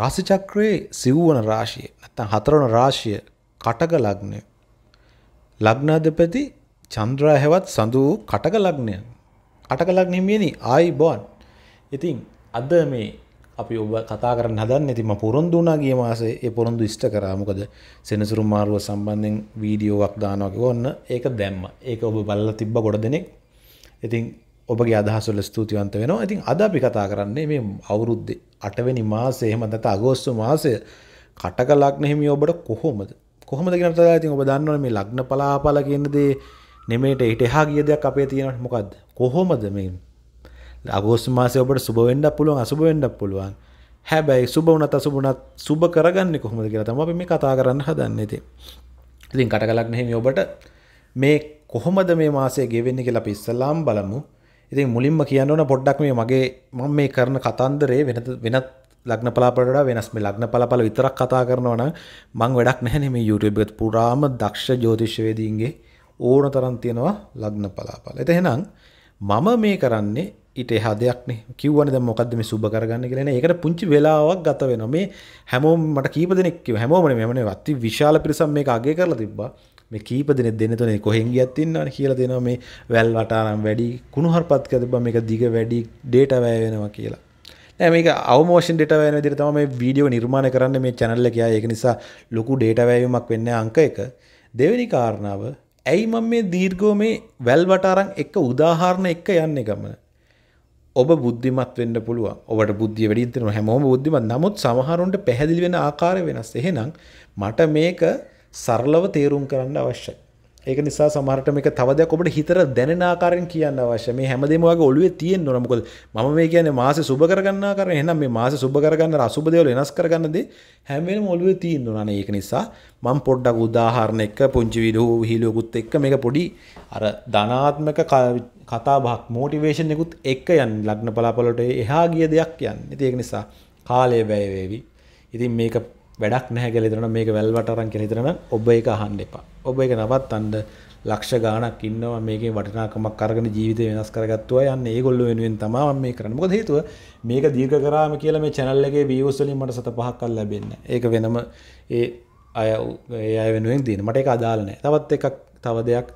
රාසිචක්‍රයේ සිව්වන රාශිය නැත්තම් හතරවන රාශිය කටක ලග්නය. ලග්නාධිපති චන්ද්‍රා හැවත් සඳු කටක ලග්නය. කටක ලග්නය කියන්නේ ආයිබෝන්. ඉතින් අද මේ අපි ඔබ කතා කරන්න හදන්න ඉතින් මම පොරොන්දු වුණා ගිය මාසේ ඒ පොරොන්දු ඉෂ්ට කරා මොකද සෙනසුරු මාරුව සම්බන්ධයෙන් වීඩියෝවක් දානවා කිව්වොන්න ඒක දැම්මා ඒක ඔබ බලලා තිබ්බ ගොඩ දෙනෙක් ඉතින් ඔබගේ අදහසොල ස්තුතිවන්ත වෙනවා ඉතින් අද අපි කතා කරන්නේ මේ අවුරුද්ධ අටවැනි මාසේ එහෙම නැත්නම් අගෝස්තු මාසය කටක ලග්න හිමි ඔබට කොහොමද කොහොමද කියන තරය ඉතින් ඔබ දන්නවනේ මේ ලග්න පලාපල කියන දේ නෙමෙයිට ඊට එහා ගිය දෙයක් අපේ තියෙනවට මොකද්ද කොහොමද මේ අගෝස්තු මාසේ ඔබට සුබ වෙන්නත් පුළුවන් අසුබ වෙන්නත් පුළුවන් හැබැයි සුබ වුණත් අසුබ වුණත් සුබ කරගන්නේ කොහොමද කියලා තමයි අපි මේ කතා කරන්න හදන්නේ ඉතින් ඉතින් කටක ලග්න හිමි ඔබට මේ කොහොමද මේ මාසේ ගෙවෙන්නේ කියලා අපි ඉස්සලාම් බලමු ඉතින් මුලින්ම කියන්න ඕන පොඩ්ඩක් මේ මගේ මම මේ කරන කතන්දරේ වෙනත් වෙනත් ලග්න පලාපලට වෙනස් මේ ලග්න පලාපල විතරක් කතා කරනවා නම් මං වැඩක් නැහැ මේ YouTube එකත් පුරාම දක්ෂ ජ්‍යොතිෂවේදීන්ගේ ඕන තරම් තියෙනවා ලග්න පලාපල. ඒත එහෙනම් මම මේ කරන්නේ ඊට එහා දෙයක් නේ කිව්වනේ දැන් මොකද්ද මේ සුබ කරගන්න කියලා නේ. ඒකට පුංචි වෙලාවක් ගත වෙනවා. මේ හැමෝම මට කීප දෙනෙක් කිව්වා හැමෝම නේ මම නේ විශාල පිරිසක් මේක අගය කරලා තිබ්බා. මේ කීප දෙනෙ දෙන්න තුනේ කොහෙන් ගියත් ඉන්නවනේ කියලා දෙනවා මේ වැල් වටාරම් වැඩි කුණුහරුපත් කරපුවා මේක දිග වැඩි ඩේටා වැය වෙනවා කියලා. නෑ මේක අවමෝෂන් ඩේටා වැය වෙන විදිහට තමයි මේ වීඩියෝ නිර්මාණය කරන්න මේ channel එක ඒක නිසා ලොකු ඩේටා වැයවීමක් වෙන්නේ අංක එක. දෙවෙනි කාරණාව ඇයි මම මේ දීර්ඝෝ මේ වැල් වටාරම් එක උදාහරණ එක යන්නේ ගමන. ඔබ බුද්ධිමත් වෙන්න පුළුවන් ඔබට බුද්ධිය වැඩි දෙනවා හැමෝම බුද්ධිමත් නමුත් සමහරුන්ට පැහැදිලි වෙන ආකාරය වෙනස් එහෙනම් මට මේක සරලව තේරුම් කරන්න අවශ්‍යයි. ඒක නිසා සමහරට මේක තව දෙයක් ඔබට හිතර දැනෙන ආකාරයෙන් කියන්න අවශ්‍ය. මේ හැමදේම වගේ ඔළුවේ තියෙන්න ඕන. මොකද මම මේ කියන්නේ මාසෙ සුබ කරගන්න ආකාරය. එහෙනම් මේ මාසෙ සුබ කරගන්න අසුබ දේවල් වෙනස් කරගන්න දේ හැම වෙලම ඔළුවේ තියෙන්න ඕන. අනේ ඒක නිසා මම පොඩ්ඩක් උදාහරණයක් පුංචි වීඩියෝ හිලුවකුත් එක්ක මේක පොඩි අර ධනාත්මක කතා බහක් මොටිවේෂන් එකකුත් එක්ක යන්නේ ලග්න පලාපල වලට එහා ගිය දෙයක් යන්නේ. ඉතින් ඒක නිසා කාලය වැය වේවි. ඉතින් මේක වැඩක් නැහැ කියලා හිතනවා මේක වැල්වට අරන් කියලා හිතනවා ඔබ ඒක අහන්න එපා. ඔබ ඒක නවත්තන්න ලක්ෂ ගාණක් ඉන්නවා මේකේ වටිනාකමක් අරගෙන ජීවිතේ වෙනස් කරගත්තා යන්නේ ඒගොල්ලෝ වෙනුවෙන් තමයි මම මේ කරන්නේ. මොකද හේතුව මේක දීර්ඝ කරාම කියලා මේ channel එකේ views වලින් මට සත පහක්ක් ලැබෙන්නේ. ඒක වෙනම ඒ අය ඒ අය වෙනුවෙන් දෙන. මට ඒක අදාළ නැහැ. තවත් එකක් තව දෙයක්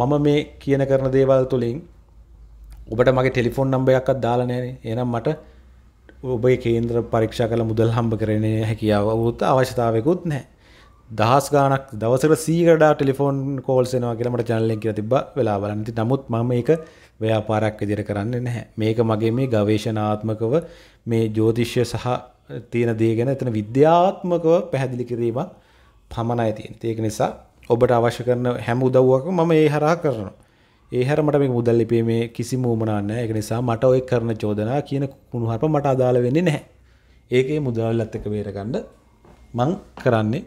මම මේ කියන කරන දේවල් තුලින් ඔබට මගේ ටෙලිෆෝන් නම්බර් එකක්වත් දාලා නැහැ. එහෙනම් මට ඔබේ කේන්ද්‍ර පරීක්ෂා කළ මුදල් හම්බ කරනය හැකියාව ත් අවශ්‍යතාවයකුත් නෑ දහස් ගානක් දවසර සීකඩා ටෙලිෆෝන් කෝල්සෙනවා කියලමට චැනල්ලෙක් තිබ වෙලා බලනති නමුත් මම ඒක ව්‍යාපාරක් විදිර කරන්න නැහැ මේක මගේ මේ ගවේශනාත්මකව මේ ජෝතිශ්‍ය සහ තියෙන දේ ගැන එතන විද්‍යාත්මකව පැහැදිලි කිරීම පමණයි තියෙන ඒක නිසා ඔබට අවශ්‍ය කරන හැම උදව්වක මම ඒ හරා කරනවා ඒ හැරමට මේ මුදල් ලිපීමේ කිසිම උමනාවක් ඒක නිසා මට ඔය කරන චෝදනා කියන කුණුහරුප මට අදාළ වෙන්නේ නැහැ. ඒකේ මුදල්ලත් එක්ක බේරගන්න මං කරන්නේ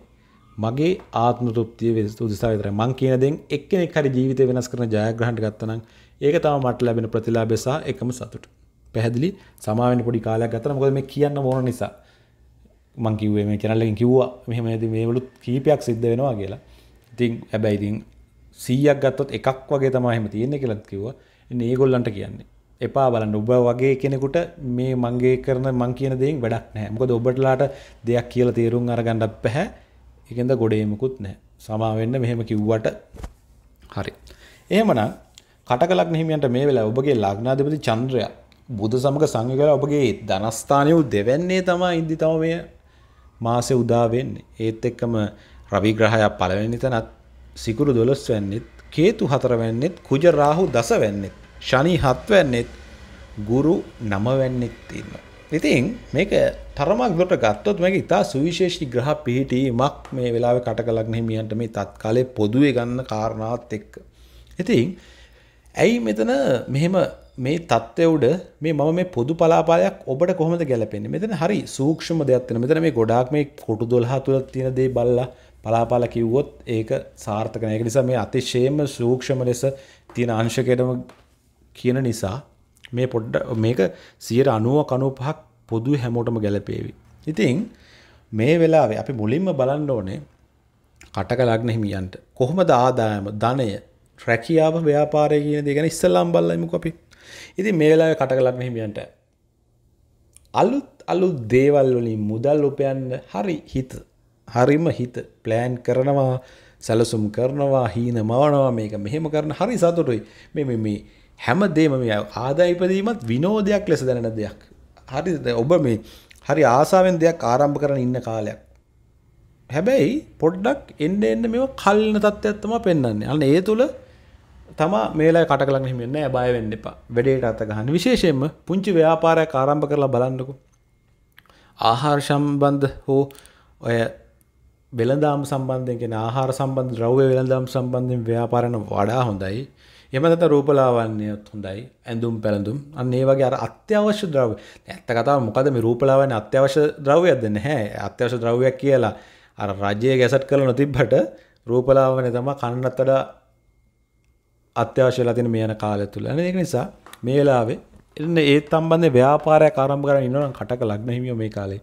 මගේ ආත්ම තෘප්තිය උදෙසා විතරයි. මං කියන දෙයින් එක්කෙනෙක් හරි ජීවිතය වෙනස් කරන ජයග්‍රහණට ගත්තනම් ඒක තමයි මට ලැබෙන ප්‍රතිලාභය සහ එකම සතුට. පැහැදිලි සමාවෙන්න පොඩි කාලයක් ගත්තා මොකද මේ කියන්න ඕන නිසා. මං කිව්වේ මේ channel එකෙන් කිව්වා මෙහෙම නේද මේවලුත් කීපයක් සිද්ධ වෙනවා කියලා. ඉතින් හැබැයි ඉතින් සීයක් ගත්තොත් එකක් වගේ තමා හෙම තියෙන්නේ කියලත් කිව්ව ඒගොල්ලන්ට කියන්නේ එපා බලන්න ඔබ වගේ කෙනෙකුට මේ මංගේ කරන මං කියන දෙයින් වැඩක් නැහැ මොකද ඔබටලාට දෙයක් කියලා තේරුම් අරගන්නත් බැහැ ඒකෙන්ද ගොඩේමකුත් නැහැ සමා වෙන්න මෙහෙම කිව්වට හරි එහෙමනම් කටක ලග්න හිමියන්ට මේ වෙලාව ඔබගේ ලග්නාධිපති චන්ද්‍රයා බුදු සමග සංයෝග වෙලා ඔබගේ ධනස්ථානය දෙවන්නේ තමයි ඉදි තම මේ මාසේ උදා වෙන්නේ ඒත් එක්කම රවි ග්‍රහයා පළවෙනි තැනත් සිකුරු දොළොස් වැන්නෙත් කේතු හතරවැන්නෙත් කුජ රාහු දසවැන්නෙත් ශනී හත්වැන්නෙත් ගුරු නමවැන්නෙත් තින්න. ඉතින් මේක තරමක් දොට ගත්තොත් මේක ඉතා සුවිශේෂි ග්‍රහ පිහිටීමක් මේ වෙලාව කට කලක් හිමියන්ට මේ තත් කාලේ පොදුවේ ගන්න කාරණාවත් එක්ක. ඉතින් ඇයි මෙතන මෙහෙම මේ තත්ත්වවඩ මේ මම මේ පොදු පලාපාලයක් ඔබට කොහොමද ගැලපෙන්නේ මෙතන හරි සූක්ෂම දෙයක්ත්න මෙතන මේ ගොඩාක් මේ කොටු දොල්හ තුළ තියෙන දේ බල්ලා පලාපාල කිව්වොත් ඒක සාර්ථක නෑ. ඒක නිසා මේ අතිශයම සූක්ෂම ලෙස තියෙන අංශකයටම කියන නිසා මේ පොඩ්ඩ මේක 90 95ක් පොදු හැමෝටම ගැලපේවි. ඉතින් මේ වෙලාවේ අපි මුලින්ම බලන්න ඕනේ කටක ලග්න හිමියන්ට කොහොමද ආදායම ධනය රැකියාව ව්‍යාපාරය කියන දේ ගැන ඉස්සෙල්ලාම බලමුකෝ අපි. ඉතින් මේ වෙලාවේ කටක ලග්න හිමියන්ට අලුත් අලුත් දේවල් වලින් මුදල් උපයන්න හරි හිත හරිම හිත ප්ලෑන් කරනවා සැලසුම් කරනවා හීන මවනවා මේක මෙහෙම කරන හරි සතුටුයි මෙ මේ හැම දේම මේ ආදායිපදීමත් විනෝදයක් ලෙස දැනෙන දෙයක් හරි ඔබ මේ හරි ආසාාවෙන් දෙයක් ආරම්භ කරන ඉන්න කාලයක් හැබැයි පොඩ්ඩක් එන්න එන්න මෙ කල්න තත්ත්වත්තම පෙන්න්නේ අන්න ඒ තුළ තම මේලා කටකලක් හිමන්න බයවෙන්න එපා වැඩේට අත ගහන්න විශේෂයෙන්ම පුංචි ව්‍යාපාරයක් ආරම්භ කරලා බලන්නකු ආහාර සම්බන්ධ හෝ ඔය වෙළදාම් සම්බන්ධයගෙන ආහාර සම්බන්ධ ද්‍රව්‍ය වෙළදාම් සම්බන්ධයෙන් ව්‍යාපාරණ වඩා හොඳයි එමත රූපලාවන්නයත් හොඳයි ඇඳුම් පැළඳුම් අන්නේ වගේ අර අත්‍යවශ්‍ය ද්‍රව්‍ය ඇත්ත කතාව මොකද මේ රූපලාවන්න අත්‍යවශ්‍ය ද්‍රව්‍යයක් දෙන්න හැ අත්‍යවශ්‍ය ද්‍රව්‍යයක් කියලා අර රජය ගැසට් කළ නොතිබ්බට රූපලාවනය තම කන්නත්තට අත්‍යවශ්‍යලා තින මේ යන කාලය තුළ ඒක නිසා මේලාවේ එන්න ඒත් අම්බන්ධ ව්‍යාපාරය කාරම්භ කර ඉන්නන කටක ලක්න හිමියෝ මේ කාලේ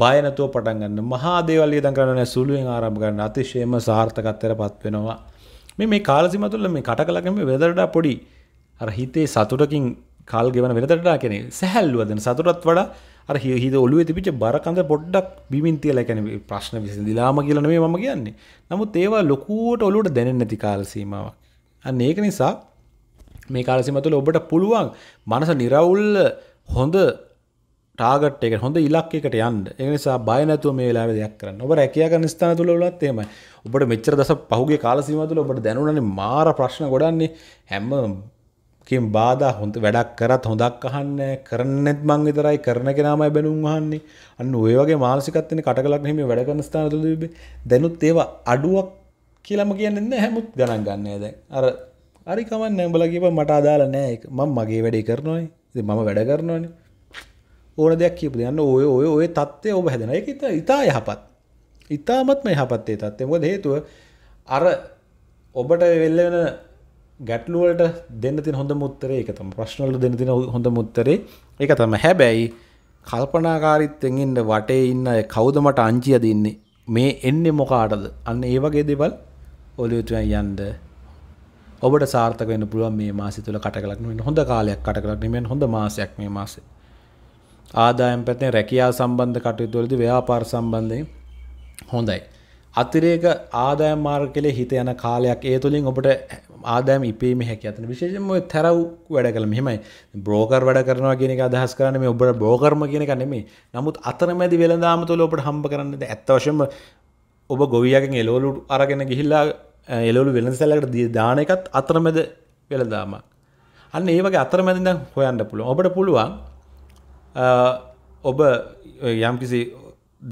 බයනතුව පටන්ගන්න මහාදේවල්ලිය දන් කරන සුළුවෙන් ආරම්භ කරන්න අතිශයම සාර්ථකත්තර පත්වෙනවා මේ මේ කාලසිම තුළ මේ කටකලකම වෙදරඩා පොඩි අර හිතේ සතුටකින් කල් ගෙවන වෙනදරඩා කෙනෙ සැහැල්ලුවදන සතුරත් වඩ අර හිහිද ඔලුව තිපිච බරකඳ පොඩ්ඩක් බිමින් තියල ැන ප්‍රශ්න විසිදිලාම කියලනේ මම කියන්නේ නමුත් ඒවා ලොකුවට ඔලුට දැනෙන් නැති කාලසීමාවක් අන්න ඒක නිසා මේ කාලසිම තුළ ඔබට පුළුවන් මනස නිරවුල් හොඳ ටාගට් එක හොඳ ඉලක්කයකට යන්න ඒ නිසා බය නැතුව මේ වෙලාවේ දෙයක් කරන්න. ඔබ රැකියා කරන ස්ථාන තුල වලත් එහෙමයි. ඔබට මෙච්චර දස පහුගිය කාල සීමාව තුල ඔබට දැනුණානේ මාර ප්‍රශ්න ගොඩන්නේ හැම කීම් බාධා හොඳ වැඩක් කරත් හොඳක් අහන්නේ කරන්නෙත් මං විතරයි කරන කෙනාමයි බැනුම් අහන්නේ. අන්න ওই වගේ මානසිකත්වනේ කටකලක් නෙමෙයි වැඩ කරන ස්ථාන තුල තිබ්බේ. දැනුත් ඒවා අඩුවක් කියලාම කියන්නේ නැහැ හැමුත් ගණන් ගන්නෑ දැන්. අර අරි කමන්න ඇඹලකිව මට අදාල නෑ ම මගේ වැඩේ කරනවායි මම වැඩ කරනවාන ඕන දෙයක් කියපු දෙයන්න ඔය ඔය ඔය තත්ත්වය ඔබ හැදෙන එක ඉතා ඉතා යහපත් ඉතාමත්ම යහපත්තේ තත්ත්ය මොද හේතුව අර ඔබට වෙල්ල වෙන ගැටලුවට දෙන්න ති හොඳ මුත්තරේ එක තම ප්‍රශ්නවලට දෙන්න තින හොඳ මුත්තරේ එක තම හැබැයි කල්පනාකාරිත්තෙන් ඉන්න වටේ ඉන්න කවුද මට අංචිය දෙන්නේ මේ එන්නේ මොකාටද අන්න ඒ වගේ දෙවල් ඔලියුතුයන් යන්ද ඔබට සාර්ථක වෙන පුළුවන් මේ මාසය තුළ කටකලක් නෙවෙයි හොඳ කාලයක් කටකලක් නෙමෙයි හොඳ මාසයක් මේ මාසෙ. ආදායම් පැත්තෙන් රැකියා සම්බන්ධ කටයුතු වලදී ව්‍යාපාර සම්බන්ධයෙන් හොඳයි. අතිරේක ආදායම් මාර්ග කෙලේ හිත යන කාලයක් ඒ තුලින් ඔබට ආදායම් ඉපීමේ හැකියාව තියෙන විශේෂයෙන්ම ඔය තරව් වැඩ කළා මෙහෙමයි බ්‍රෝකර් වැඩ කරනවා කියන එක අදහස් කරන්නේ මේ ඔබට බ්‍රෝකර්ම කියන එක නෙමෙයි නමුත් අතරමැදි වෙළඳාම තුල ඔබට හම්බ කරන්නේ ඇත්ත වශයෙන්ම ඔබ ගොවියගෙන් එළවලු අරගෙන ගිහිල්ලා එලොලු වෙනසැලකට දී දාන එකත් අතරමැද වෙළදාමක්. අන්න ඒ වගේ අතරමැදිද හොයන්න පුළුව ඔබට පුළුවන් ඔබ යම්කිසි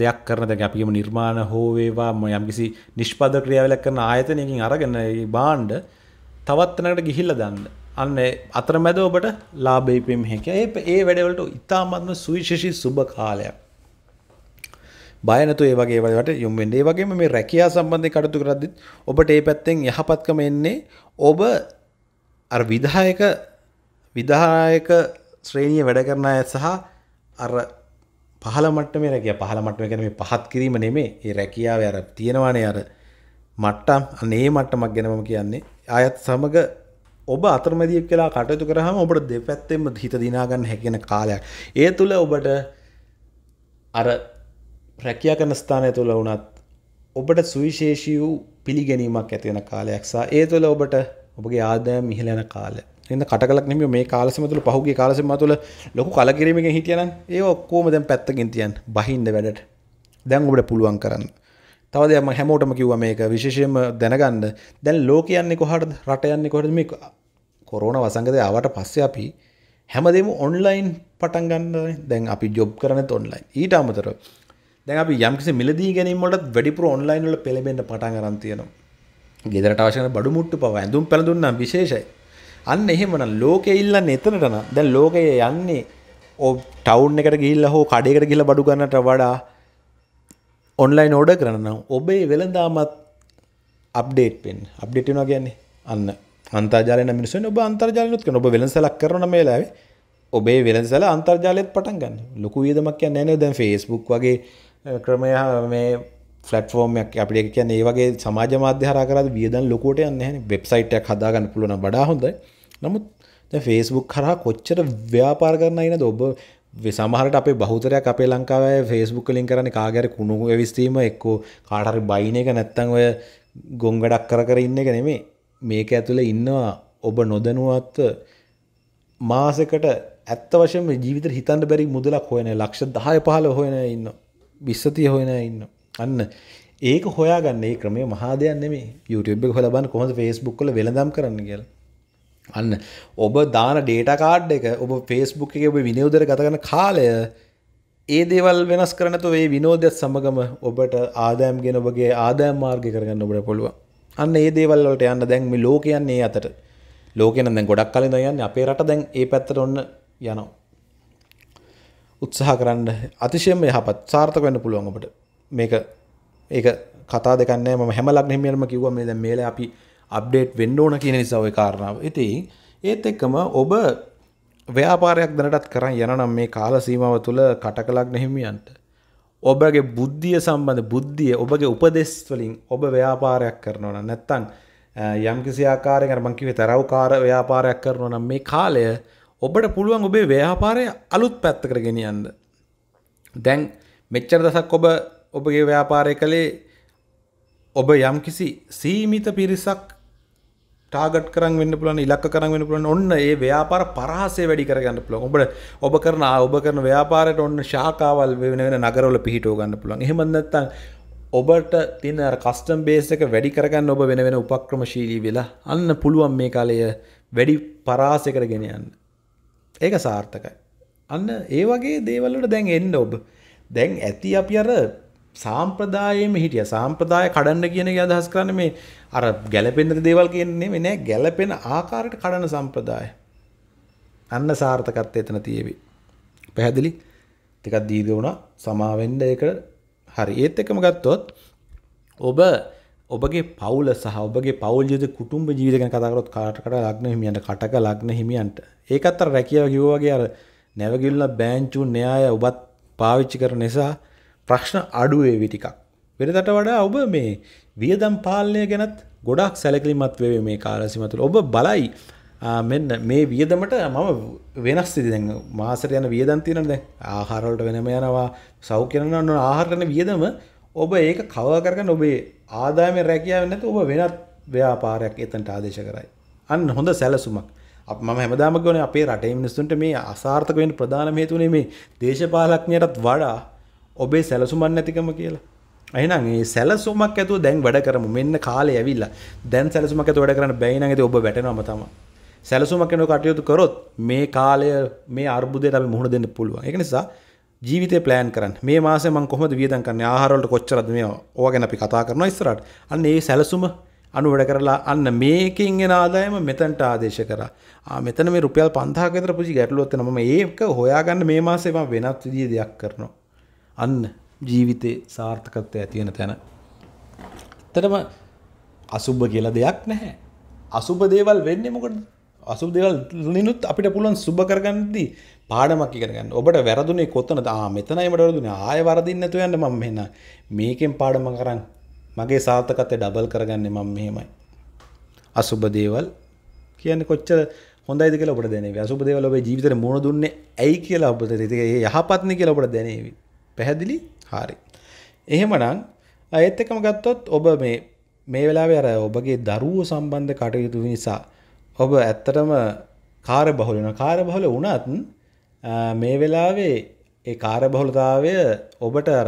දෙයක් කරන දැ අපිම නිර්මාණ හෝවේවා ම යම්කිසි නිෂ්පද ක්‍රියාවලක් කරන ආයතනයකින් අරගන්න බාණ්ඩ තවත්තනකට ගිහිල්ල දන්න. අන්න අතරමැද ඔබට ලාබේපීම හැක ඒ ඒ වැඩවලට ඉතාමත්ම සුවිශෂී සුභ කාලයක්. බයනතු ඒ වගේ වලට යොම් වෙන්න. ඒ වගේම මේ රැකියා සම්බන්ධයෙන් කටයුතු කරද්දිත් ඔබට ඒ පැත්තෙන් යහපත්කම එන්නේ ඔබ අර විධායක විධායක ශ්‍රේණිය වැඩ කරන අය සහ අර පහළ මට්ටමේ රැකියා පහළ මට්ටමේ කියන්නේ මේ පහත් කිරීම නෙමෙයි. ඒ රැකියාවේ අර තියෙනවානේ අර මට්ටම් අනේ මට්ටමක් ගැන මම කියන්නේ. ආයත් සමග ඔබ අතරමැදියක් කියලා කටයුතු කරහම ඔබට දෙපැත්තෙම හිත දිනාගන්න හැකින කාලයක්. ඒ තුළ ඔබට අර රැකියා කරන ස්ථානය තුළ වුණත් ඔබට සුවිශේෂී වූ පිළිගැනීමක් ඇතිවෙන කාලයක් සහ ඒ තුළ ඔබට ඔබගේ ආදායම් ඉහළ යන කාලය. එන්න කටකලක් නෙමෙයි මේ කාලසම තුළ පහුගිය කාලසම තුළ ලොකු කලකිරීමකින් හිටියනම් ඒ ඔක්කොම දැන් පැත්තකින් තියන්න බහින්න වැඩට. දැන් ඔබට පුළුවන් කරන්න. තවද ම හැමෝටම කිව්ව මේක විශේෂයම දැනගන්න දැන් ලෝකයන්නේ කොහට රටයන්නේ කොහට මේ කොරෝන වසංගතය අවට පස්සේ අපි හැමදේම ඔන්ලයින් පටන්ගන්න දැන් අපි ජොබ් කරන ඔන්ලයින් ඊට අමතර දැ අපි යම්කිසි මිලදී ගැනීමට වැඩිපුර ඔන්ලයින්ල පෙළබෙන්ට පටන් අරන්තියනවා. ගෙදරට අවශන බඩු මුට්ටු පව ඇඳුම් පැළඳුන්නම් විශේෂයි. අන්න එහෙමන ලෝක ඉල්ලන්න එතනටන දැන් ලෝකය යන්නේ ඔ ටවුන් එකට ගිල්ල හෝ කඩයකට ගිල බඩු ගන්නට වඩා ඔන්ලයින් ඕඩ කරන්න ඔබේ වෙළඳාමත් අප්ඩේට් පෙන් අප්ඩේට් වෙනවා කියන්නේ අන්න අන්තර්ජාලය මිනිස්සු ඔබ අන්තර්ජාලයත් කරන ඔබ වෙළඳසැලක් කරන මේලාවේ ඔබේ වෙළඳසැල අන්තර්ජාලයත් පටන් ගන්න ලොකු වියදමක් කියන්නේ නැහැ දැන් Facebook වගේ ක්‍රමය මේ ෆලටෆෝර්මයක් අපිට කියන්න ඒ වගේ සමාජ මාධ්‍යහරා කරද වියදන් ලොකෝට යන්න වෙබ්සයිට්යක් හදාගන්න පුළුවන බඩා හොඳයි නමුත් ෆේස්බුක් හර කොච්චර ව්‍යාපාර කරන්න ඉනද ඔබ සමහරට අපේ බහතරයක් අපේ ලංකාවේ ෆේස්බුක් ලින් කරන කාගැර කුණු ඇවිස්තීම එක්කෝ කාටරි බයින එක නැත්තං ඔය ගොංගඩක් කර කර ඉන්න එක නෙමේ මේක ඇතුළ ඉන්නවා ඔබ නොදනුවත් මාසකට ඇත්ත වශයෙන් ජීවිත හිතන්න බැරි මුදලක් හොයන ලක්ෂ දහය පහල හොයන ඉන්නවා විස්සතිය හොයන ඉන්න අන්න ඒක හොයාගන්නේ ක්‍රමේ මහාදයන් නෙමේ YouTube එක හොලබන්න කොහොමද Facebook වල වෙළඳම් කරන්න කියලා අන්න ඔබ දාන ඩේටා කාඩ් එක ඔබ Facebook එකේ ඔබ විනෝදයට ගත කරන කාලය ඒ දේවල් වෙනස් කරන තෝ ඒ විනෝදයත් සමගම ඔබට ආදායම් ගෙන ඔබගේ ආදායම් මාර්ගය කරගන්න ඔබට පුළුවන් අන්න ඒ දේවල් වලට යන්න දැන් මේ ලෝකයන් මේ අතට ලෝකෙන දැන් ගොඩක් කලින් යන්නේ අපේ රට දැන් ඒ පැත්තට ඔන්න යනවා උත්සාහ කරන්න අතිශයම යහපත් සාර්ථක වෙන්න පුළුවන් ඔබට මේක ඒක කතා දෙක නෑ මම හැම ලග්න හිමියන්ම කිව්වා මේ දැන් මේලේ අපි අප්ඩේට් වෙන්න ඕන කියන නිසා ওই කාරණාව. ඉතින් ඒත් එක්කම ඔබ ව්‍යාපාරයක් දැනටත් කරන් යන නම් මේ කාල සීමාව තුළ කටක ලග්න හිමියන්ට ඔබගේ බුද්ධිය සම්බන්ධ බුද්ධිය ඔබගේ උපදෙස් වලින් ඔබ ව්‍යාපාරයක් කරනවා නම් නැත්නම් යම් කිසි ආකාරයකට මං කිව්වේ තරවකාර ව්‍යාපාරයක් කරනවා නම් මේ කාලය ඔබට පුළුවන් ඔබේ ව්‍යාපාරය අලුත් පැත්තකර ගෙනියන්න. දැන් මෙච්චර දසක් ඔබ ඔබගේ ව්‍යාපාරය කළේ ඔබ යම් කිසි සීමිත පිරිසක් ටාගට් කරන් වෙන්න පුළුවන් ඉලක්ක කරන් වෙන්න පුළුවන් ඔන්න ඒ ව්‍යාපාර පරාසය වැඩි කරගන්න පුළුවන් ඔබට ඔබ කරන ඔබ කරන ව්‍යාපාරයට ඔන්න ශාකාවල් වෙන වෙන නගරවල පිහිටව ගන්න පුළුවන් එහෙම නැත්නම් ඔබට තින කස්ටම් බේස් එක වැඩි කරගන්න ඔබ වෙන වෙන උපක්‍රමශීලී වෙලා අන්න පුළුවන් මේ කාලය වැඩි පරාසයකට ගෙන යන්න ඒක සාර්ථකයි. අන්න ඒ වගේ දේවල්ලට දැන් එන්න ඔබ දැන් ඇති අපි අර සාම්ප්‍රදායම හිටිය සාම්ප්‍රදාය කඩන්න කියන අදහස් කරන්න මේ අර ගැලපෙන්න්න දේවල් කියන්නේ මෙ නෑ ගැලපෙන ආකාරයට කඩන සම්ප්‍රදාය. අන්න සාර්ථකත්ය එතන තියවි. පැහැදිලි තිකත් දීද වුණ සමාවෙන්ඩ එක හරි ඒත් එකම ගත්තොත් ඔබ ඔබගේ පවුල සහ ඔබගේ පවල් ජද කුටුම්ඹ ජීවිතක කතාකරොත් කාටකට ලක්න හිමියන්ට කටක ලක්න හිමියන්ට ඒකත් අර රැකියාව කිව්වගේ අර නැවගිල්ල බෑංචු න්‍යාය ඔබත් පාවිච්චි කර නිසා ප්‍රශ්න අඩුවේ විටිකක්. වෙනදට වඩා ඔබ මේ වියදම් පාලනය ගැනත් ගොඩක් සැලකලිමත් වේ මේ කාලසිමතුළ ඔබ බලයි මෙන්න මේ වියදමට මම වෙනස් සිදි දැන් මාසර යන වියදන්තිනද ආහාරවලට වෙනම යනවා සෞ කරනන්න ආහරණ වියදම ඔබ ඒක කව කරගන්න ඔබේ ආදායමේ රැකියාව නැතුව ඔබ වෙනත් ව්‍යාපාරයක් එතනට ආදේශ කරයි. අන්න හොඳ සැලසුමක්. අප මම හැමදාම කියන්නේ අපේ රටේ මිනිස්සුන්ට මේ අසාර්ථක වෙන්න ප්‍රධානම හේතුනේ මේ දේශපාලඥයටත් වඩා ඔබේ සැලසුමක් නැතිකම කියලා. එහෙනම් මේ සැලසුමක් ඇතුව දැන් වැඩ කරමු. මෙන්න කාලේ ඇවිල්ලා. දැන් සැලසුමක් ඇතුව වැඩ කරන්න බැයි නම් ඉතින් ඔබ වැටෙනවම තමයි. සැලසුමක් වෙනව කටයුතු කරොත් මේ කාලය මේ අර්බුදයට අපි මුහුණ දෙන්න පුළුවන්. ඒක නිසා ජීවිත පලෑන් කරන් මේ මාසම කොහම වියදන් කරන ආහාරවලට කොච්චරද මේ ඕ ගැන අපි කතා කරන ඉස්සරට අන්න ඒ සැලසුම අනු වැඩ කරලා අන්න මේකින් එෙන ආදායම මෙතැන්ට ආදේශ කර මෙතන මේ රුපියල් පන්තාකතර පුජි ගැටලුවොත් නම ඒක හොයාගන්න මේ මාසේම වෙනත් විදිිය දෙයක් කරනවා අන්න ජීවිතේ සාර්ථකත්වය ඇතියෙන තැන එතටම අසුබ කියලා දෙයක් නැහැ අසුබ දේවල් වෙන්නේ මොකට අසුබ දේවල් ලිනුත් අපිට පුළුවන් සුබ කරගන්නදී පාඩමක් ඉගෙන ගන්න. ඔබට වැරදුනේ කොතනද? ආ මෙතනයි මට වැරදුනේ. ආයෙ වරදින්න නැතුව යන්න මම මෙන්න මේකෙන් පාඩම කරන් මගේ සාර්ථකත්වය ඩබල් කරගන්නේ මම මෙහෙමයි. අසුබ දේවල් කියන්නේ කොච්චර හොඳයිද කියලා ඔබට දැනේවි. අසුබ දේවල් ඔබේ ජීවිතේ මුණ දුන්නේ ඇයි කියලා ඔබට ඒක යහපත්නි කියලා ඔබට දැනේවි. පැහැදිලි? හරි. එහෙමනම් ඒත් එක්කම ගත්තොත් ඔබ මේ මේ වෙලාවේ අර ඔබගේ දරුවෝ සම්බන්ධ කටයුතු නිසා ඔබ ඇත්තටම කාර්ය බහුල වෙනවා. කාර්ය බහුල වුණත් මේ වෙලාවේ ඒ කාර්යබහුලතාවය ඔබට අර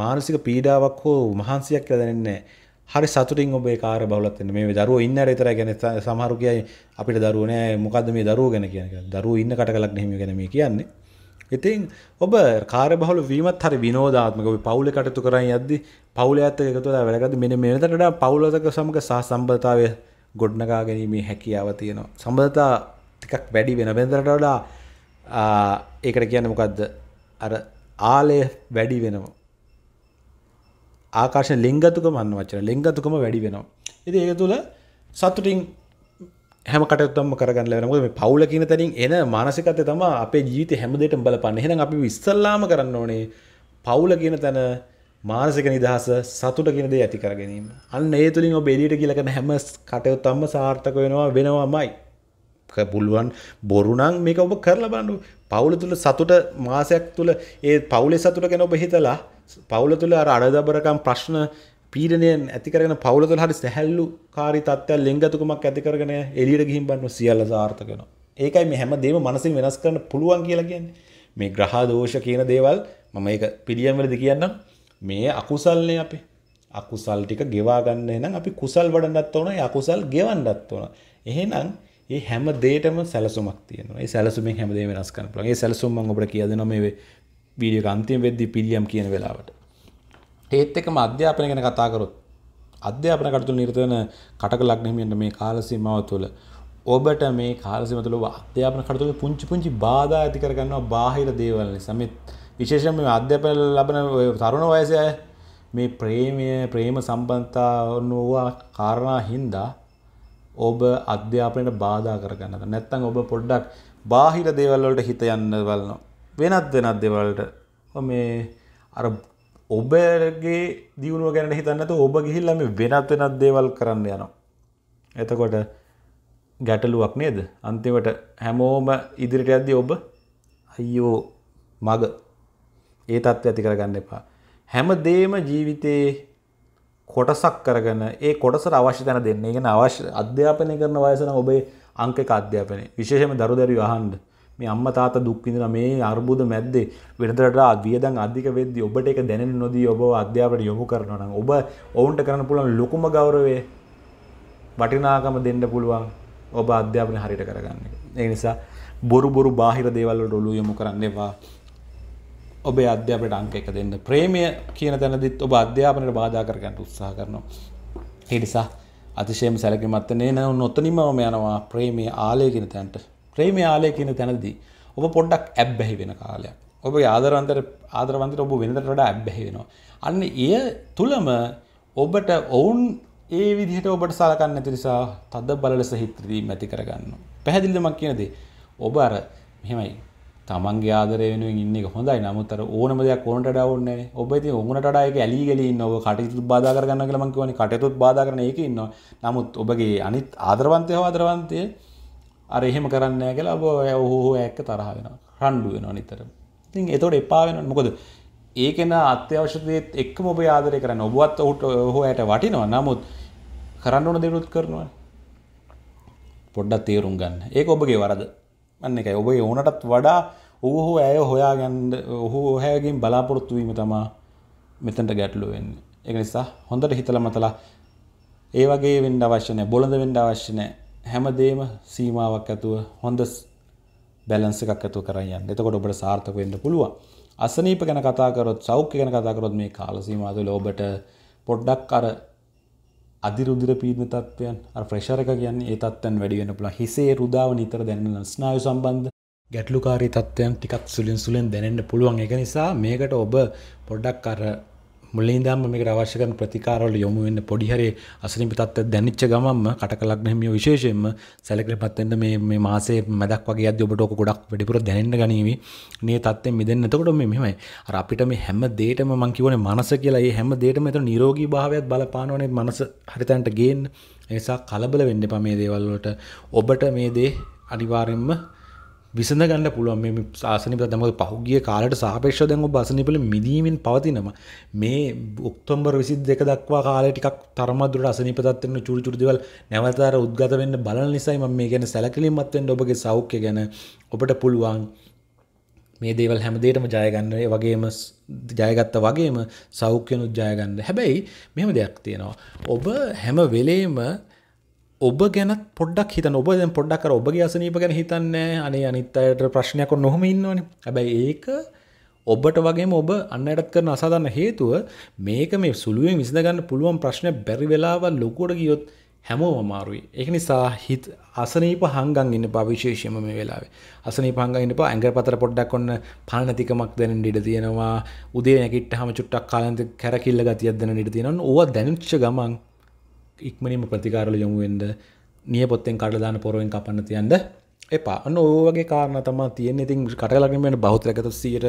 මානසික පීඩාවක් හෝ මහන්සියක් කියලා දැනෙන්නේ හරි සතුටින් ඔබේ කාර්යබහුලත් වෙන්න මේ දරුවෝ ඉන්න හැර විතරයි කියන්නේ සමහරු කියයි අපිට දරුවෝ නෑ මොකද්ද මේ දරුවෝ ගැන කියන්නේ දරුවෝ ඉන්න කටකලක් නෙමෙයි ගැන මේ කියන්නේ ඉතින් ඔබ කාර්යබහුල වීමත් හරි විනෝදාත්මක ඔබ පවුලේ කටයුතු කරන් යද්දී පවුලේ ඇත්ත එකතු වෙලා වැඩ කරද්දී මෙන්න මේ විතරට පවුලක සමග සහ සම්බන්ධතාවය ගොඩනගා ගැනීමේ හැකියාව තියෙනවා සම්බන්ධතා ටිකක් වැඩි වෙන වෙනතරට වඩා ඒකට කියන මොකක්ද අර ආලය වැඩි වෙනවා ආකාශ ලිංගතුක මන්න වචන ලිංගතුකම වැඩි වෙනවා ඉති ඒක තුළ සතුටින් හැම කටයුත්තම කරගන්න ලැබෙනවා මේ පවුල කියන තැනින් එන මානසිකත්වය තමයි අපේ ජීවිතේ හැමදේටම බලපන්නේ එහෙනම් අපි ඉස්සල්ලාම කරන්න ඕනේ පවුල කියන තැන මානසික නිදහස සතුට කියන දේ ඇති කර ගැනීම අන්න ඒ තුලින් ඔබ එළියට කියලා කරන හැම කටයුත්තක්ම සාර්ථක වෙනවා වෙනවාමයි පුළුවන් බොරුණං මේක ඔබ කරලා බලන්න පවුල තුළ සතුට මාසයක් තුළ ඒ පවුලේ සතුට ගැන ඔබ හිතලා පවුල තුළ අර අඩදබරකම් ප්‍රශ්න පීඩනය ඇතිකරන පවුල තුළ හරි සැහැල්ලු කාරි තත්ත්වයක් ලෙංගතුකමක් ඇතිකරගෙන එළියට ගිහින් බලන්න සියල්ල සාර්ථක වෙනවා. ඒකයි මේ හැම දෙම මනසින් වෙනස් කරන්න පුළුවන් කියලා කියන්නේ. මේ ග්‍රහ දෝෂ කියන දේවල් මම ඒක පිළියම් වලදී කියන්නම්. මේ අකුසල්නේ අපේ අකුසල් ටික ගෙවා ගන්න එහෙනම් අපි කුසල් වඩන්නත් ඕන ඒ අකුසල් ගෙවන්නත් ඕන. එහෙනම් ඒ හැම දේටම සැලසුමක් තියෙනවා. ඒ සැලසුමෙන් හැමදේම වෙනස් කරන්න පුළුවන්. ඒ සැලසුම මම ඔබට කියලා දෙනවා මේ වීඩියෝ එක අන්තිම වෙද්දී පිළියම් කියන වෙලාවට. ඒත් එක්කම අධ්‍යාපනය ගැන කතා කරොත් අධ්‍යාපන කටයුතු නිරත වෙන කටක ලග්න හිමියන්ට මේ කාල සීමාව තුළ ඔබට මේ කාල සීමාව තුළ ඔබ අධ්‍යාපන කටයුතු පුංචි පුංචි බාධා ඇති කරගන්නවා බාහිර දේවල් නිසා. මේ විශේෂයෙන්ම මේ අධ්‍යාපන ලබන තරුණ වයසේ මේ ප්‍රේමය, ප්‍රේම සම්බන්ධතා වුණා කාරණා හින්දා ඔබ අධ්‍යාපනයට බාධා කරගන්නක නැත්තම් ඔබ පොඩ්ඩක් බාහිර දේවල් වලට හිත යන්න බලනවා වෙනත් වෙනත් දේවල් වලට මේ අර ඔබගේ දියුණුව ගැන හිතන්නේ නැතුව ඔබ ගිහිල්ලා මේ වෙනත් වෙනත් දේවල් කරන්න යනවා එතකොට ගැටලුවක් නේද අන්තිමට හැමෝම ඉදිරිට යද්දී ඔබ අයියෝ මග ඒ තත්ත්වය ඇති කරගන්න එපා හැම දේම ජීවිතයේ කොටසක් කරගන ඒ කොටසට අවශ්‍ය තැන දෙන්නේ ගෙන අවශ්‍ය අධ්‍යාපනය කරන වයසන ඔබේ අංකක අධ්‍යාපනය විශේෂම දරු දැරි වහන්ඩ මේ අම්ම තාත දුක්විඳන මේ අර්බුද මැද්දේ වෙනතරට අවියදන් අධික වෙද්දි ඔබට එක දැනෙන නොදී ඔබ අධ්‍යාපනයට යොමු කරනවා නම් ඔබ ඔවුන්ට කරන්න පුළුවන් ලොකුම ගෞරවේ වටිනාකම දෙන්න පුළුවන් ඔබ අධ්‍යාපනය හරියට කරගන්න එක. ඒ නිසා බොරු බොරු බාහිර දේවල් වලට ඔළුව යොමු කරන්න එපා. ඔබේ අධ්‍යාපනයට අංක එක දෙන්න ප්‍රේමය කියන තැනදිත් ඔබ අධ්‍යාපනයට බාධා කරගන්නට උත්සාහ කරනවා ඒ නිසා අතිශයම සැලකිලිමත් වෙන්නේ නැව නොතනින්ම මම යනවා ප්‍රේමයේ ආලය කියන තැනට ප්‍රේමයේ ආලය කියන තැනදී ඔබ පොඩ්ඩක් ඇබ්බැහි වෙන කාලයක් ඔබගේ ආදරවන්තර ආදරවන්තර ඔබ වෙනදට වඩා ඇබ්බැහි වෙනවා අන්න එය තුලම ඔබට ඔවුන් ඒ විදිහට ඔබට සලකන්න ඇති නිසා තද බල ලෙස හිතරීම් ඇති කරගන්න පැහැදිලිද මක් කියනදේ ඔබ අර මෙහෙමයි තමන්ගේ ආදරය වෙනුවෙන් ඉන්න එක හොඳයි නමුත් අර ඕනම දෙයක් ඕනට වඩා ඕනේ නැහැ. ඔබ ඉතින් උගුණට වඩා ඒක ඇලී ගලී ඉන්න ඔබ කටයුතු බාධා කරගන්න කියලා මම කියවනේ කටයුතු බාධා කරන එකේ ඉන්නවා. නමුත් ඔබගේ අනිත් ආදරවන්තය හෝ ආදරවන්තය අර එහෙම කරන්නේ නැහැ කියලා ඔබ ඕහෝ ඇක්ක තරහ වෙනවා. රණ්ඩු වෙනවා නිතරම. ඉතින් ඒතකොට එපා වෙනවා. මොකද ඒකෙන අත්‍යවශ්‍ය දේත් එක්කම ඔබ ආදරය කරන්න. ඔබවත් ඔහුට ඔහු ඇයට වටිනවා. නමුත් කරන්න ඕන දේනුත් කරනවා. පොඩ්ඩක් තේරුම් ගන්න. ඒක ඔබගේ වරද. අන්න එකයි ඔබේ ඕනටත් වඩා ඔහු ඇය හොයා ගැන්ඩ ඔහු ඔහැගෙන් බලාපොරොත්තුවීම තමා මෙතන්ට ගැටලුවෙන් එක නිසා හොඳට හිතල මතලා ඒ වගේ වෙන්ඩ අවශ්‍යනය බොලඳ වෙන්ඩ අවශ්‍යනය හැමදේම සීමාවක් ඇතුව හොඳ බැලන්ස එකක් ඇතු කරයන් එතකොට ඔබට සාර්ථක වෙන්න පුළුවන් අසනීප ගැන කතාකරොත් සෞඛ්‍ය ගැන කතාකරොත් මේ කාලසීමාතුල ඔබට පොඩ්ඩක් අර අධිරුදිර පීන තත්වයන් ප්‍රශර එක කියන්නේ ඒ තත්වයන් වැඩිවෙන පුළ හිසේ රුදාව නිතර දැනෙන ස්නායු සම්බන්ධ ගැටලුකාරී තත්වයන් ටිකක් සුලින් සුලෙන් දැනෙන්ට පුළුවන් එක නිසා මේකට ඔබ පොඩ්ඩක් අර මුලින්දම මේකට අවශ්‍ය කරන ප්‍රතිකාරවල යොමු වෙන්න පොඩි හරි අසනීප තත්ත්වයක් දැනෙච්ච ගමන්ම කටක ලග්න හිමියෝ විශේෂයෙන්ම සැලකිලිමත් වෙන්න මේ මේ මාසේ මැදක් වගේ යද්දී ඔබට ඕක ගොඩක් වැඩිපුර දැනෙන්න ගනීවි. මේ තත්ත්වෙන් මිදෙන්න. එතකොට මේ මෙහෙමයි. අර අපිට මේ හැම දෙයකම මම කියවනේ මනස කියලා. මේ හැම දෙයකම එතන නිරෝගී භාවයත් බලපානවනේ මනස හරිතන්ට ගේන්න. ඒ නිසා කලබල වෙන්න එපා මේ දේවල් වලට. ඔබට මේ දේ අනිවාර්යයෙන්ම විසඳ ගන්න පුළුවන් මේ ශාසනික දමක පහුගිය කාලට සාපේක්ෂව දැන් ඔබ අසනීපල මිදීමෙන් පවතිනවා මේ ඔක්තෝබර් 22 දක්වා කාලේ ටිකක් තරමදුරට අසනීප තත්ත්වෙන්න චුරු චුරු දේවල් නැවත අර උද්ගත වෙන්න බලන නිසායි මම මේ ගැන සැලකිලිමත් වෙන්න ඔබගේ සෞඛ්‍ය ගැන ඔබට පුළුවන් මේ දේවල් හැමදේටම ජයගන්න ඒ වගේම ජයගත්ත වගේම සෞඛ්‍යනුත් ජයගන්න හැබැයි මෙහෙම දෙයක් තියෙනවා ඔබ හැම වෙලේම ඔබ ගැන පොඩක් හිත ඔබ දැ පොඩ්ඩක් ඔබගේ අසනීප ගැන හිතන්න අනේ අනිත් අයට ප්‍රශ්නයක් නොහොම ඉන්නවන හැබැයි ඒක ඔබට වගේ ඔබ අන්නයටත් කරන අසාදන්න හේතුව මේක මේ සුළුවෙන් විසඳගන්න පුළුවන් ප්‍රශ්නය බැරි වෙලාවල් ලොකෝට ගියොත් හැමෝම අමාරුයි එක නිසා හිත් අසනීප හංගන් ඉන්න පවිශේෂයම මේ වෙලාවේ අසනී පංගන්න පා ඇඟ පතර පොඩ්ඩක් ඔන්න පණනතිකමක් දැන ඉඩ තියෙනවා උදේ නැකිට හම චුට්ටක් කාලන්ත කැරකිල්ල ගතියක් දැන ඉඩ තියෙනවා ඕවා දැනච්ච ගමන් ඉක්මනීම ප්‍රතිකාරල යොමුුවෙන්ද නිය පොත්තෙන් කටලදාන පොරුවෙන් කපන්න තියන්ද එපා අන්න ඕවගේ කාරණ තමා තියෙන් ඉතින් කටලගීමට බෞතරකත සියට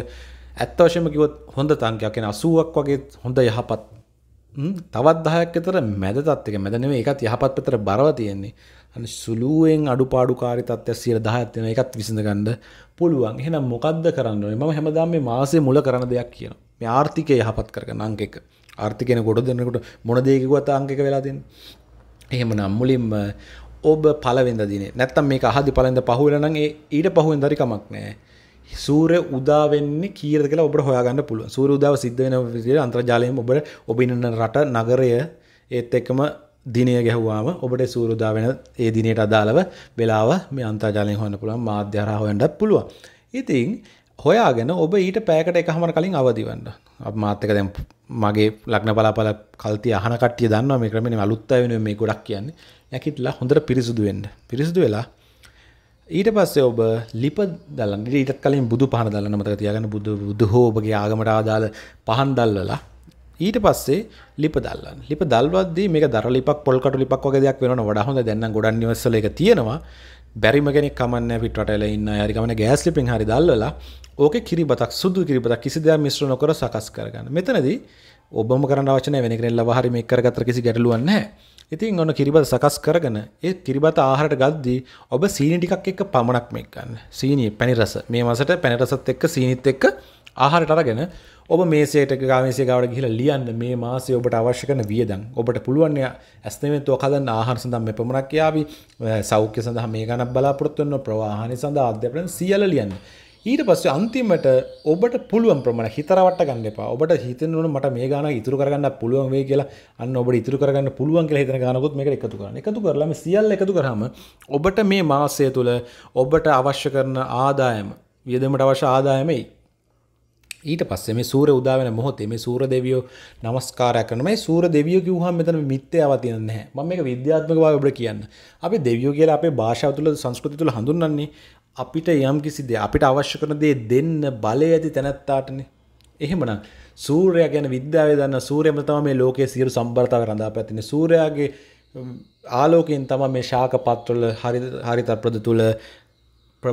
ඇත්තවශයම කිවත් හොඳ තංකයක් කියෙන අසුවක් වගේ හොඳ යහපත් තවත්දායක් එතර මැද තත්ක මැදනව එකත් යහපත් පතර බරව තියෙන්නේ අන සුළුවෙන් අඩු පාඩු කාරිතත්ය සියර දහත්වෙන එකත් විසඳගන්න පුළුවන් එහෙනම් මොකක්ද කරන්න ම හැමදාම මේ මාසේ මුල කරන දෙයක් කියන මේ ආර්ථිකය යහපත් කරග නංක එක ආර්ථිකයන ගොඩ දෙන්නකට මොන දේකකුවත් අංකක වෙලාදෙන් එහෙම නම්මුලින්ම ඔබ පලවෙද දින නැත්තම් මේ අහදි පලඳ පහුවලනන් ඒ ඊට පහුවෙන් දරිකමක් නෑ සූර උදාවෙන්නේ කීර කියලා ඔබට හොයාගන්න පුළුව සූර උදාව සිද්ධ වෙන විදිහට අන්තර්ජාලයෙන් ඔබට ඔබ ඉන්න රට නගරය ඒත් එක්කම දිනය ගැහුවාම ඔබට සූරුදා වෙන ඒ දිනයට අදාළව වෙලාව මේ අන්තර්ජාලයෙන් හොන්න පුළුවන් මාධ්‍යහරා හොයන්නත් පුළුවන් ඉතින් හොයාගෙන ඔබ ඊට පෑකට එකහමර කලින් අවදිවන්න අප මාතක දැම් මගේ ලක්න බලාපල කල්ති අහනකටිය දන්න මේ ක්‍රමෙන අලුත්තා වෙන මේ ගොඩක් කියන්නේ නැකිටලා හොඳට පිරිසුදුවෙන්ට පිරිසිදු වෙලා ඊට පස්සේ ඔබ ලිප දලන් ඊටත් කලින් බුදු පහන දලන්න මතක තියාගන්න බුදු බුදු හෝ ඔබගේ ආගමට ආදාළ පහන් දල්ලලා ඊට පස්සේ ලිප දල්ලන්න ලිප දල්වද්දී මේක දර ලිපක් පොල්කට ලිපක් වගේ දෙයක් වෙනවා වඩා හොඳ දැන් නම් ගොඩක් නිවස්වල එක තියෙනවා බැරිමගෙන කමන්න පිටල ඉන්න හරිකමන ගෑස්ලිපින් හරි දල්ලලා ඕක කිරිබතක් සුදු කිරිබතක් කිසිදයක් මිශ්‍ර නොකර සකස් කරගන්න මෙතනද ඔබම කරන්න වචන වෙන කරෙල්ල හරි මේ කරගත කිසි ගැටලුවන්න ඉතින් ඔන්න කිරිබත සකස් කරගන ඒ කිරිබත ආහරට ගද්දී ඔබ සීනි ටිකක් එක්ක පමණක් මේ ගන්න සීනී පැනිරස මේ මසට පැනිරසත් එක්ක සීනිත් එක්ක ආහාරට අරගෙන ඔබ මේසේට ගාමේසේ ගාවට ගිහිලා ලියන්න මේ මාසේ ඔබට අවශ්‍ය කරන වියදම් ඔබට පුළුවන් ඇස්තමෙන්තුවක් හදන්න ආහාර සඳහා මේ පමණක් යාවි සෞඛ්‍ය සඳහා මේ ගණන් බලාපොරොත්තු වෙන ප්‍රවාහන සඳහා අධ්‍යාපන සියල්ල ලියන්න ඊට පස්සේ අන්තිමට ඔබට පුළුවන් ප්‍රමණ හිතරවට ගන්න එපා. ඔබට හිතෙන්න ඕන මට මේ ගාන ඉතුරු කරගන්න පුළුවන් වෙයි කියලා. අන්න ඔබට ඉතුරු කරගන්න පුළුවන් කියලා හිතන ගානකුත් මේකට එකතු කරන්න. එකතු කරලා මේ සියල්ල එකතු කරාම ඔබට මේ මාසය තුල ඔබට අවශ්‍ය කරන ආදායම, වියදමට අවශ්‍ය ආදායම එයි. ඊට පස්සේ මේ සූර උදා වෙන මොහොතේ මේ සූර දෙවියෝ নমස්කාරය කරනවා. මේ සූර දෙවියෝ කිව්වහම මෙතන මිත්‍යාව තියෙන්නේ නැහැ. මම මේක විද්‍යාත්මක භාවය ඔබට කියන්න. අපි දෙවියෝ කියලා අපේ භාෂාව තුළ සංස්කෘතිය තුළ හඳුන්වන්නේ අපිට යම් කිසි දේ අපිට අවශ්‍ය කරන දේ දෙන්න බලය ඇති තැනැත්තාටනේ. එහෙමනම් සූර්යයා ගැන විද්‍යාවේ දන්න සූර්යම තමයි මේ ලෝකයේ සියලු සම්බරතාව රඳා පැතින්නේ. සූර්යාගේ ආලෝකයෙන් තමයි මේ ශාක පත්වල හරිත හරිත ප්‍රද තුල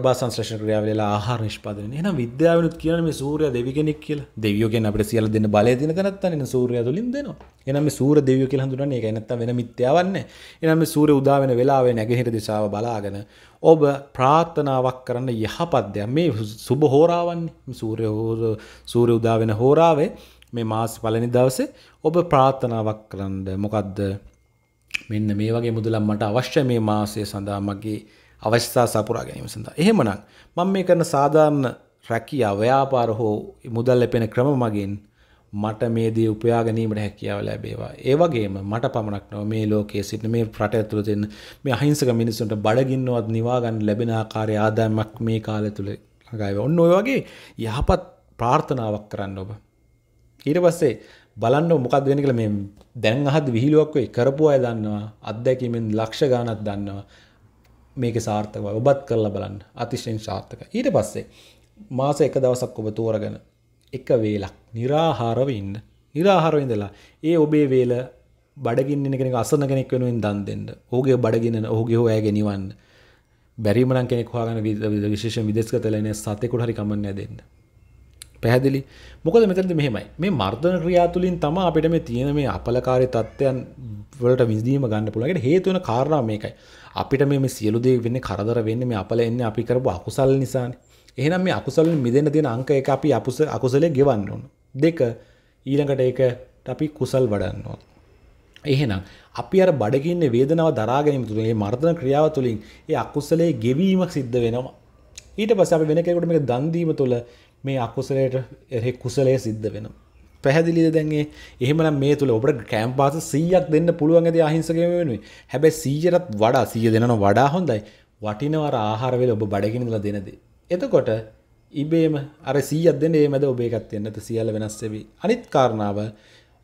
ප්‍රා සංශ්‍රෂණ ක්‍රියාවලලා ආහාර නිෂ්පාදන එන විද්‍යාවනුත් කියන මේ සූරය දෙවිගෙනෙක් කියලා දෙවියෝගෙන් අපට සියල දෙන්න බලය දෙන තැනත් එන සූරය තුලින් දෙනවා එනම් සූර දෙවිය කියලා හඳුනන්නේ ඒක නැත්තම් වෙන මිත්‍යාවන්නේ එනම් සූර්ය උදා වෙන වෙලාවේ නැගෙහිර දිශාව බලාගෙන ඔබ ප්‍රාර්ථනාවක් කරන්න යහපත් දෙයක් මේ සුබ හෝරාවන්නේ සූර්ය සූර්ය උදා වෙන හෝරාවේ මේ මාස පළවෙනි දවසේ ඔබ ප්‍රාර්ථනාවක් කරන්න මොකද්ද මෙන්න මේ වගේ මුදලක් මට අවශ්‍ය මේ මාසය සඳහා මගේ අවශ්‍යතා සපුරා ගැනීම සඳහා. එහෙමනම් මම මේ කරන සාධාරණ රැකියා ව්‍යාපාර හෝ මුදල් ලැබෙන ක්‍රම මගින් මට මේ දේ උපයා ගැනීමට හැකියාව ලැබේවා. ඒ වගේම මට පමණක් නොව මේ ලෝකයේ සිටින මේ රට ඇතුළත ඉන්න මේ අහිංසක මිනිසුන්ට බඩගින්නවත් නිවා ගන්න ලැබෙන ආකාරයේ ආදායමක් මේ කාලය තුල ළඟායි. ඔන්න ඔය වගේ යහපත් ප්‍රාර්ථනාවක් කරන්න ඔබ. ඊට පස්සේ බලන්න මොකක්ද වෙන්නේ කියලා මේ දැන් අහද්දි විහිළුවක් වෙයි කරපු අය දන්නවා. අත්දැකීමෙන් ලක්ෂ ගාණක් දන්නවා. මේක සාර්ථකව ඔබත් කරලා බලන්න අතිශයෙන් සාර්ථක ඊට පස්සේ මාස එක දවසක් ඔබ තෝරගෙන එක වේලක් निराහාරව ඉන්න निराහාරව ඉඳලා ඒ ඔබේ වේල බඩගින්න කෙනෙක් අසන කෙනෙක් වෙනුවෙන් දන් දෙන්න ඔහුගේ බඩගින්න ඔහුගේ හෝ ඇය ගෙනිවන්න බැරිම නම් කෙනෙක් හොයාගෙන විශේෂ විදේශගතලා ඉන්න සතෙකුට හරි කමන්නේ දෙන්න පැහැදිලි මොකද මෙතනද මෙහෙමයි මේ මර්ධන ක්‍රියාතුලින් තම අපිට මේ තියෙන මේ අපලකාරී තත්ත්වයන් වලට විඳීම ගන්න පුළුවන් ඒකට හේතු වෙන කාරණා මේකයි අපිට මේ සියලු දේ වෙන්නේ කරදර වෙන්නේ මේ අපල එන්නේ අපි කරපු අකුසල් නිසානේ එහෙනම් මේ අකුසල් මිදෙන්න තියෙන අංක එක අපි අකුස අකුසලේ ගෙවන්න ඕන දෙක ඊළඟට ඒකට අපි කුසල් වඩන්න ඕන එහෙනම් අපි අර බඩගින්න වේදනාව දරාගැනීම තුළින් මේ මර්ධන ක්‍රියාව තුළින් ඒ අකුසලයේ ගෙවීම සිද්ධ වෙනවා. ඊට පස්සේ අපි වෙන කෙනෙකුට මේක දන් දීම තුළ මේ අකුසලයට කුසලය සිද්ධ වෙනවා. පැහැදිලිද දැන්ගේ එහෙමනම් මේ තුළ ඔබට කෑම්පාස සීයක් දෙන්න පුළුවන් ඇති අහිංසකම වෙනුයි හැබැයි සීජරත් වඩා සීය දෙනන වඩා හොඳයි වටිනවර ආහාරවෙල ඔබ බඩගෙනල දෙනද. එතකොට ඉබේම අර සීයදන ඒමද ඔබේකත් එන්නට සියල වෙනස්සෙවී අනිත් කාරණාව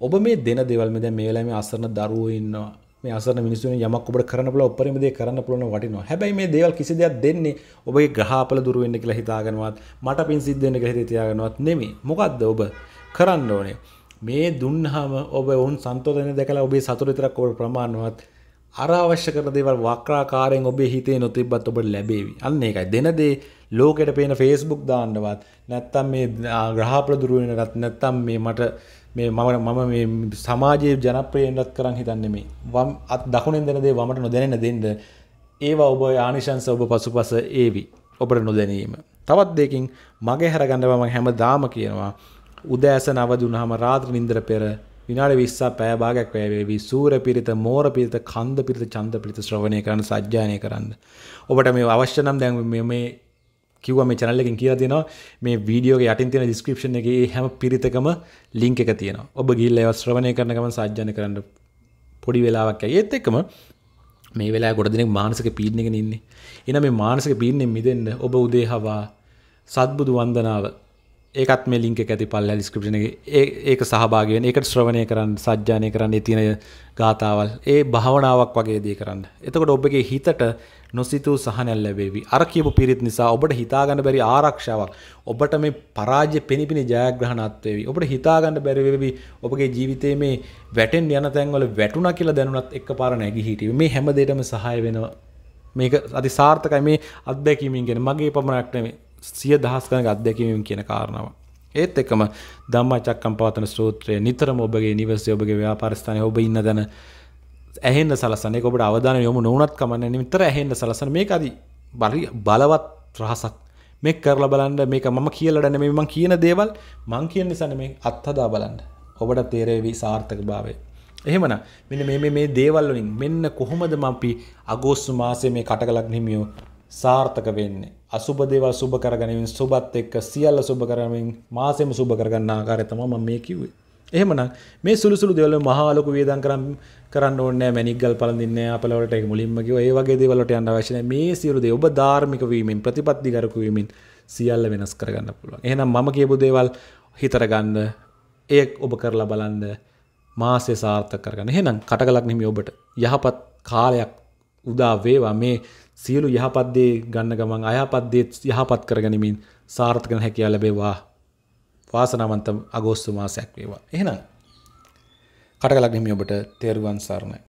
ඔබ මේ දෙන දෙවල් මෙද මේලම අසරන දරුව ඉන්නවා මේ අසර මිනිසු යමක් ඔබට කරනපුල උපරිමදේ කරන්න පුළුවන් වටිනවා. හැබැයි මේ දේවල් කිසි දෙයක් දෙන්නේ ඔබගේ ග්‍රහපල දුර වෙන්න කියලා හිතාගෙනවත් මට පින් සිද්ධ වෙන්න කියලා හිතේ තියාගෙනවත් නෙමෙයි. මොකද්ද ඔබ කරන්න ඕනේ මේ දුන්හම ඔබ ඔවන් සන්තෝදන දැකලා ඔබේ සතුරතරක් ඔබ ප්‍රමාණවත් අරවශ්‍ය කර දේවල් වක්‍රාකාරයෙන් ඔබේ හිතේ නොතිබත් ඔබට ලැබේවි අන්න එකයි දෙනදේ ලෝකෙට පේන ෆේස්බුක් දාන්නවත් නැත්තම් මේ ග්‍රහපල දුරුවෙනටත් නැත්තම් මේ මට මේ මම මම මේ සමාජයේ ජනප්‍රියෙන්ටත් කරන්න හිතන්නේ මේ වම් අත් දකුණෙන් දෙන දේ වමට නොදැනෙන දෙන්න ඒවා ඔබ ආනිශංස ඔබ පසුපස ඒවි ඔබට නොදැනීම තවත් දෙකින් මගේ හැරගන්නවම හැම දාම කියනවා උදෑසන අවදි වුණාම රාත්‍රී නිින්දර පෙර විනාඩි 20ක් පැය භාගයක් වැය වේවි සූර පිරිත මෝර පිරිත කන්ද පිරිත චන්ද පිරිත ශ්‍රවණය කරන්න සජ්ජායනය කරන්න. ඔබට මේ අවශ්‍ය නම් දැන් මේ කිව්ව මේ channel එකෙන් කියලා දෙනවා මේ වීඩියෝ එක යටින් තියෙන description එකේ හැම පිරිතකම link එක තියෙනවා. ඔබ ගිහිල්ලා ඒවා ශ්‍රවණය කරන ගමන් සජ්ජායනය කරන්න පොඩි වෙලාවක් ඇයි. ඒත් එක්කම මේ වෙලා ගොඩ දෙනෙක් මානසික පීඩනයකින් ඉන්නේ. එහෙනම් මේ මානසික පීඩනයෙන් මිදෙන්න ඔබ උදේ හවා සත්බුදු වන්දනාව ඒකත් මේ ලින්ක ඇති පල්ල ඩිස්ක්‍රපෂන ඒක සහභාගයෙන් ඒකට ශ්‍රවණය කරන්න සජ්ජානය කරන්න තිනය ගාතාවල් ඒ භාවනාවක් වගේ දී කරන්න. එතකොට ඔබගේ හිතට නොසිතූ සහනැල් ලැබේවි අර කියපු පිරිත් නිසා ඔබට හිතාගන්න බැරි ආරක්ෂාවක් ඔබට මේ පරාජය පිණිපිණි ජයග්‍රහණත්වේවි ඔබට හිතාගන්න බැරිවෙවි ඔබගේ ජීවිතයේ මේ වැටෙන් යන තැන්වල වැටුණ කියලා දැනුනත් එක් පාර නැගි හිටිය මේ හැමදේටම සහය වෙනවා මේක අධි සාර්ථකයි මේ අත්දැකීමින්ගෙන මගේ පමණක්නේ සිය දහස් ගණන් අත්දැකීමෙන් කියන කාරණාව. ඒත් එකම ධම්මචක්කම් පවත්තන සූත්‍රය නිතරම ඔබගේ නිවසේ ඔබගේ ව්‍යාපාරස්ථානයේ ඔබ ඉන්න දැන ඇහෙන්න සලසන ඒක ඔබට අවධානය යොමු නොවුනත් කමන්නේ නිතර ඇහෙන්න සලසන මේක අදි බලවත් රහසක් මේ කරලා බලන්න මේක මම කියලා නෙමෙයි මම කියන දේවල් මං කියන නිසා නෙමෙයි අත්හදා බලන්න ඔබට තේරෙවි සාර්ථකභාවය එහෙමනම් මෙන්න මේ මේ දේවල් වලින් මෙන්න කොහොමද මම අපි අගෝස්තු මාසයේ මේ කටකලක් හිමියෝ සාර්ථක වෙන්නේ. අසුබ දේවල් සුබ කරගැනීමෙන් සුබත් එක්ක සියල්ල සුබ කරමින් මාසෙම සුබ කරගන්න ආකාරය තමයි මම මේ කිව්වේ. එහෙමනම් මේ සුළු සුළු දේවල් මහා ලොකු වේදම් කරන් කරන්න ඕනේ නැහැ මැණික්ගල් පළඳින්නේ නැහැ අපල වලට ඒක මුලින්ම කිව්වා. ඒ වගේ දේවල් වලට යන්න අවශ්‍ය නැහැ. මේ සියලු දේ ඔබ ධාර්මික වීමෙන් ප්‍රතිපත්ති කරක වීමෙන් සියල්ල වෙනස් කරගන්න පුළුවන්. එහෙනම් මම කියපු දේවල් හිතර ගන්න ඒ ඔබ කරලා බලන්න මාසය සාර්ථක කරගන්න. එහෙනම් කටකලක් නිමි ඔබට යහපත් කාලයක් උදා වේවා මේ සියලු යහපත් දේ ගන්න ගමන් අයහපත් දේ යහපත් කරගනිමින් සාර්ථක වෙන හැකියාව ලැබේවා. වාසනාවන්ත අගෝස්තු මාසයක් වේවා. එහෙනම් කටකලක් හිමි ඔබට තෙරුවන් සරණයි.